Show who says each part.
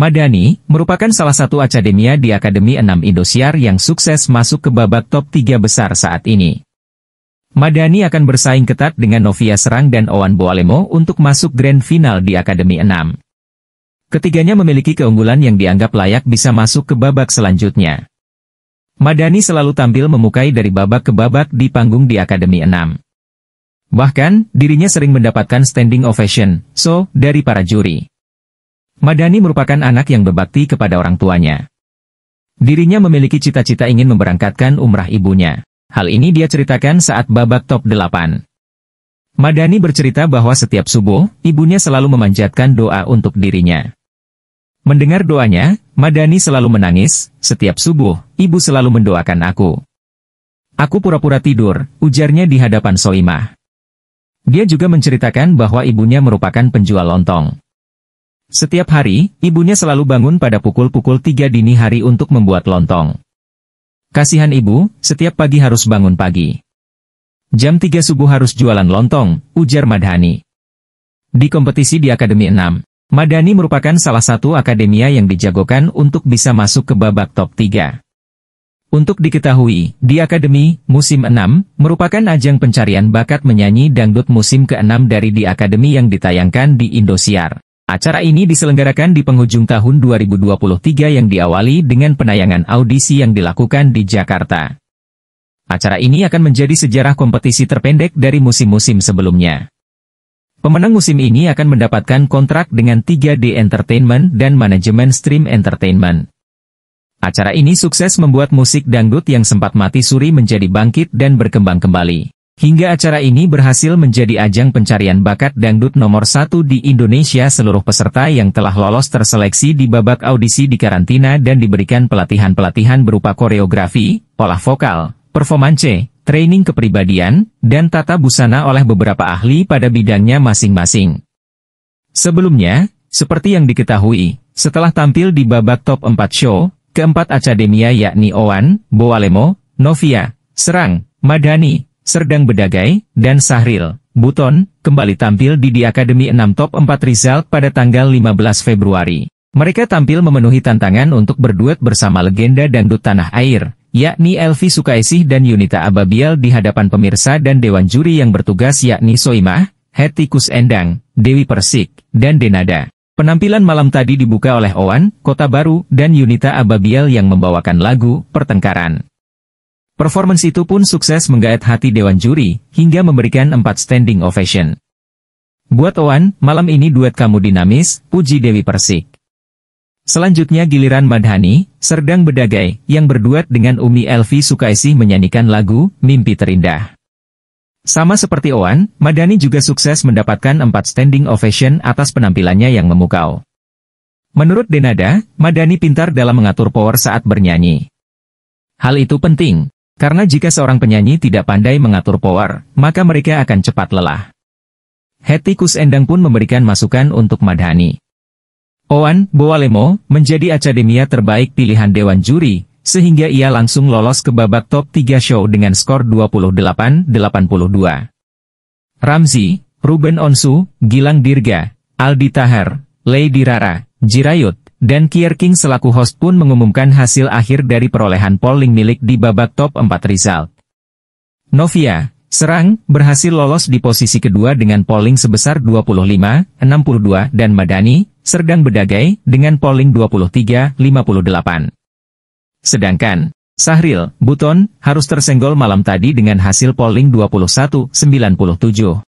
Speaker 1: Madani, merupakan salah satu akademia di Akademi 6 Indosiar yang sukses masuk ke babak top 3 besar saat ini. Madani akan bersaing ketat dengan Novia Serang dan Owan Boalemo untuk masuk grand final di Akademi 6. Ketiganya memiliki keunggulan yang dianggap layak bisa masuk ke babak selanjutnya. Madani selalu tampil memukai dari babak ke babak di panggung di Akademi 6. Bahkan, dirinya sering mendapatkan standing ovation, so, dari para juri. Madani merupakan anak yang berbakti kepada orang tuanya. Dirinya memiliki cita-cita ingin memberangkatkan umrah ibunya. Hal ini dia ceritakan saat babak top 8. Madani bercerita bahwa setiap subuh, ibunya selalu memanjatkan doa untuk dirinya. Mendengar doanya, Madani selalu menangis, setiap subuh, ibu selalu mendoakan aku. Aku pura-pura tidur, ujarnya di hadapan Soimah. Dia juga menceritakan bahwa ibunya merupakan penjual lontong. Setiap hari, ibunya selalu bangun pada pukul-pukul 3 dini hari untuk membuat lontong. Kasihan ibu, setiap pagi harus bangun pagi. Jam tiga subuh harus jualan lontong, ujar Madhani. Di kompetisi di Akademi 6, Madhani merupakan salah satu akademia yang dijagokan untuk bisa masuk ke babak top 3. Untuk diketahui, di Akademi, musim 6, merupakan ajang pencarian bakat menyanyi dangdut musim ke-6 dari di Akademi yang ditayangkan di Indosiar. Acara ini diselenggarakan di penghujung tahun 2023 yang diawali dengan penayangan audisi yang dilakukan di Jakarta. Acara ini akan menjadi sejarah kompetisi terpendek dari musim-musim sebelumnya. Pemenang musim ini akan mendapatkan kontrak dengan 3D Entertainment dan manajemen Stream Entertainment. Acara ini sukses membuat musik dangdut yang sempat mati suri menjadi bangkit dan berkembang kembali. Hingga acara ini berhasil menjadi ajang pencarian bakat dangdut nomor satu di Indonesia seluruh peserta yang telah lolos terseleksi di babak audisi di karantina dan diberikan pelatihan-pelatihan berupa koreografi, pola vokal, performance, training kepribadian, dan tata busana oleh beberapa ahli pada bidangnya masing-masing. Sebelumnya, seperti yang diketahui, setelah tampil di babak top 4 show, keempat academia yakni Owan, Boalemo, Novia, Serang, Madani, Serdang Bedagai, dan Sahril, Buton, kembali tampil di The Academy 6 Top 4 Result pada tanggal 15 Februari. Mereka tampil memenuhi tantangan untuk berduet bersama legenda dangdut tanah air, yakni Elvi Sukaisih dan Yunita Ababial di hadapan pemirsa dan Dewan Juri yang bertugas yakni Soimah, Hetikus Endang, Dewi Persik, dan Denada. Penampilan malam tadi dibuka oleh Owan, Kota Baru, dan Yunita Ababial yang membawakan lagu Pertengkaran. Performance itu pun sukses menggait hati Dewan Juri, hingga memberikan empat standing ovation. Buat Owan, malam ini duet kamu dinamis, puji Dewi Persik. Selanjutnya giliran Madhani, Serdang Bedagai, yang berduet dengan Umi Elvi Sukaisih menyanyikan lagu, Mimpi Terindah. Sama seperti Owan, Madhani juga sukses mendapatkan empat standing ovation atas penampilannya yang memukau. Menurut Denada, Madhani pintar dalam mengatur power saat bernyanyi. Hal itu penting, karena jika seorang penyanyi tidak pandai mengatur power, maka mereka akan cepat lelah. Hetty Endang pun memberikan masukan untuk Madhani. Oan Boalemo menjadi akademia terbaik pilihan Dewan Juri, sehingga ia langsung lolos ke babak top 3 show dengan skor 28-82. Ramzi, Ruben Onsu, Gilang Dirga, Aldi Tahar, Lady Rara, Jirayut, dan Kier King selaku host pun mengumumkan hasil akhir dari perolehan polling milik di babak top 4 result. Novia, Serang, berhasil lolos di posisi kedua dengan polling sebesar 25, 62 dan Madani, Serdang Bedagai, dengan polling 23, 58. Sedangkan, Sahril, Buton, harus tersenggol malam tadi dengan hasil polling 21, 97.